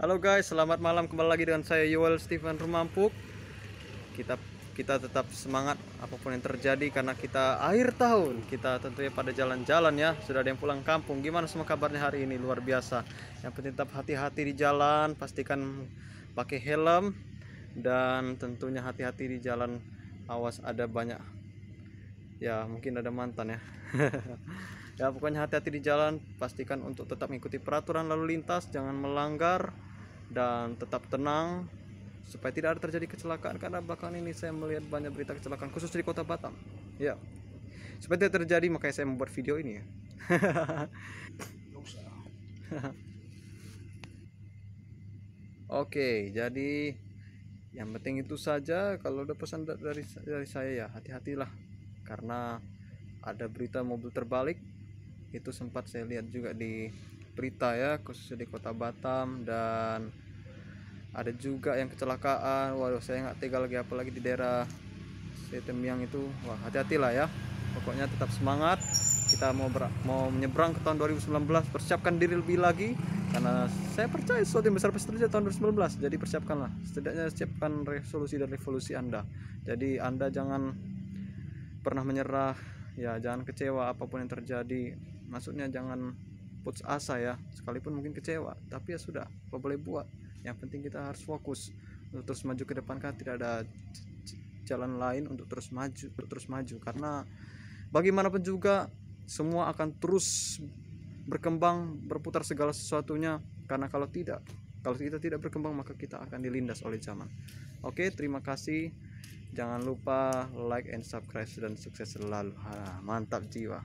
Halo guys, selamat malam kembali lagi dengan saya Yuel Steven Rumampuk. Kita kita tetap semangat apapun yang terjadi karena kita akhir tahun. Kita tentunya pada jalan-jalan ya. Sudah ada yang pulang kampung. Gimana semua kabarnya hari ini? Luar biasa. Yang penting tetap hati-hati di jalan, pastikan pakai helm dan tentunya hati-hati di jalan. Awas ada banyak ya mungkin ada mantan ya ya pokoknya hati-hati di jalan pastikan untuk tetap mengikuti peraturan lalu lintas jangan melanggar dan tetap tenang supaya tidak ada terjadi kecelakaan karena bahkan ini saya melihat banyak berita kecelakaan khusus di kota Batam ya supaya tidak terjadi makanya saya membuat video ini ya Oke, jadi yang penting itu saja. Kalau ada pesan dari dari saya ya hati-hatilah karena ada berita mobil terbalik itu sempat saya lihat juga di berita ya khususnya di kota Batam dan ada juga yang kecelakaan waduh saya nggak tega lagi apalagi di daerah yang itu wah hati-hati lah ya pokoknya tetap semangat kita mau ber mau menyeberang ke tahun 2019 persiapkan diri lebih lagi karena saya percaya sesuatu yang besar pasti terjadi tahun 2019 jadi persiapkanlah setidaknya siapkan resolusi dan revolusi anda jadi anda jangan pernah menyerah ya jangan kecewa apapun yang terjadi maksudnya jangan putus iya. asa ya sekalipun mungkin kecewa tapi ya sudah apa boleh buat yang penting kita harus fokus untuk terus maju ke depan kan tidak ada jalan lain untuk terus maju untuk terus maju karena bagaimanapun juga semua akan terus berkembang berputar segala sesuatunya karena kalau tidak kalau kita tidak berkembang maka kita akan dilindas oleh zaman oke terima kasih jangan lupa like and subscribe dan sukses selalu ha, mantap jiwa